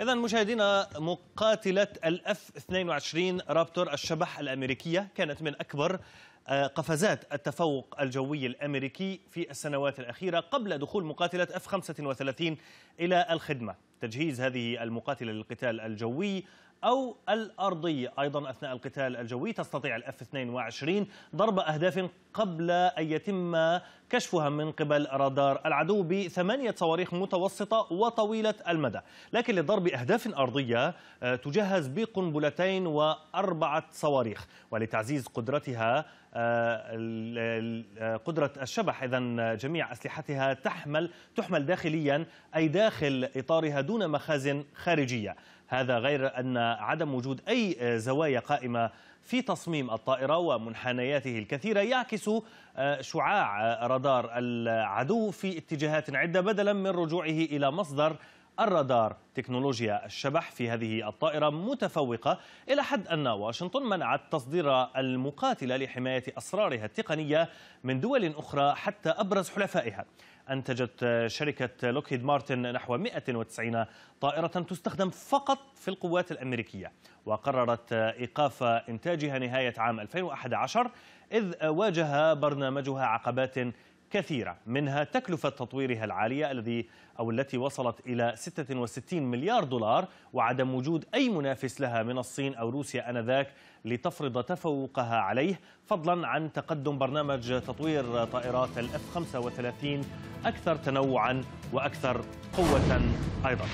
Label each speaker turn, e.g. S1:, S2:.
S1: إذا مشاهدينا مقاتلة الأف 22 رابتور الشبح الأمريكية كانت من أكبر آه، قفزات التفوق الجوي الأمريكي في السنوات الأخيرة قبل دخول مقاتلة أف 35 إلى الخدمة تجهيز هذه المقاتلة للقتال الجوي أو الأرضي أيضا أثناء القتال الجوي تستطيع الأف 22 ضرب أهداف قبل أن يتم كشفها من قبل رادار العدو بثمانية صواريخ متوسطة وطويلة المدى لكن لضرب أهداف أرضية آه، تجهز بقنبلتين وأربعة صواريخ ولتعزيز قدرتها آه، آه، قدرة الشبح إذا جميع أسلحتها تحمل تحمل داخليا أي داخل إطارها دون مخازن خارجية هذا غير أن عدم وجود أي زوايا قائمة في تصميم الطائرة ومنحنياته الكثيرة يعكس آه، شعاع رادار العدو في اتجاهات عدة بدلا من رجوعه إلى مصدر الرادار تكنولوجيا الشبح في هذه الطائرة متفوقة إلى حد أن واشنطن منعت تصدير المقاتلة لحماية أسرارها التقنية من دول أخرى حتى أبرز حلفائها أنتجت شركة لوكهيد مارتن نحو 190 طائرة تستخدم فقط في القوات الأمريكية وقررت إيقاف إنتاجها نهاية عام 2011 إذ واجه برنامجها عقبات كثيرة منها تكلفة تطويرها العالية الذي أو التي وصلت إلى 66 مليار دولار وعدم وجود أي منافس لها من الصين أو روسيا أنذاك لتفرض تفوقها عليه فضلا عن تقدم برنامج تطوير طائرات الأف 35 أكثر تنوعا وأكثر قوة أيضا